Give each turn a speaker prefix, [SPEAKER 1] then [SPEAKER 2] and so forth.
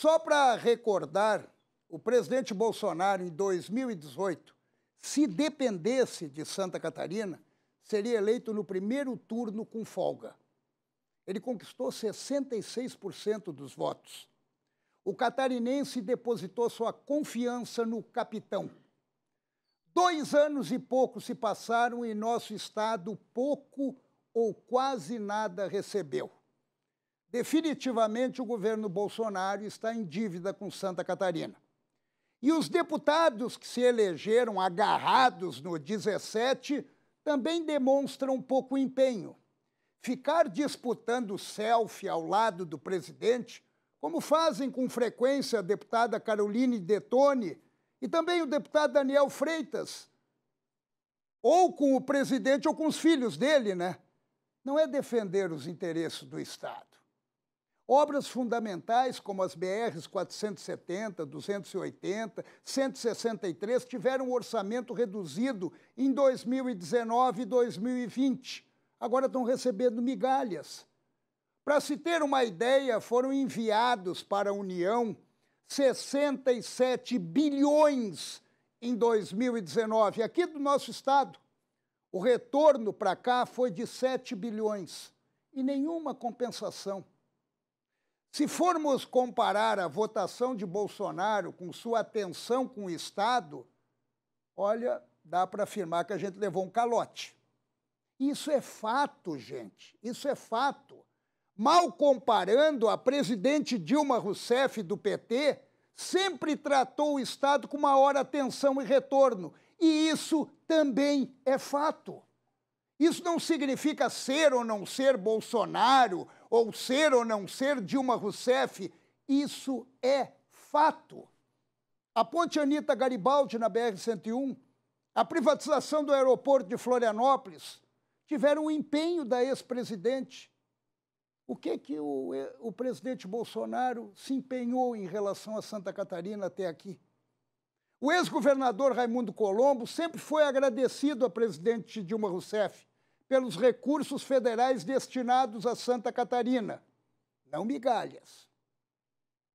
[SPEAKER 1] Só para recordar, o presidente Bolsonaro, em 2018, se dependesse de Santa Catarina, seria eleito no primeiro turno com folga. Ele conquistou 66% dos votos. O catarinense depositou sua confiança no capitão. Dois anos e pouco se passaram e nosso Estado pouco ou quase nada recebeu. Definitivamente o governo Bolsonaro está em dívida com Santa Catarina. E os deputados que se elegeram agarrados no 17 também demonstram pouco empenho. Ficar disputando selfie ao lado do presidente, como fazem com frequência a deputada Caroline Detone e também o deputado Daniel Freitas, ou com o presidente ou com os filhos dele, né? Não é defender os interesses do Estado. Obras fundamentais como as BRs 470, 280, 163 tiveram um orçamento reduzido em 2019 e 2020. Agora estão recebendo migalhas. Para se ter uma ideia, foram enviados para a União 67 bilhões em 2019, aqui do nosso estado. O retorno para cá foi de 7 bilhões e nenhuma compensação. Se formos comparar a votação de Bolsonaro com sua atenção com o Estado, olha, dá para afirmar que a gente levou um calote. Isso é fato, gente, isso é fato. Mal comparando, a presidente Dilma Rousseff do PT sempre tratou o Estado com maior atenção e retorno. E isso também é fato. Isso não significa ser ou não ser Bolsonaro ou ser ou não ser Dilma Rousseff, isso é fato. A ponte Anitta Garibaldi na BR-101, a privatização do aeroporto de Florianópolis, tiveram o empenho da ex-presidente. O que que o, o presidente Bolsonaro se empenhou em relação a Santa Catarina até aqui? O ex-governador Raimundo Colombo sempre foi agradecido à presidente Dilma Rousseff pelos recursos federais destinados a Santa Catarina, não migalhas.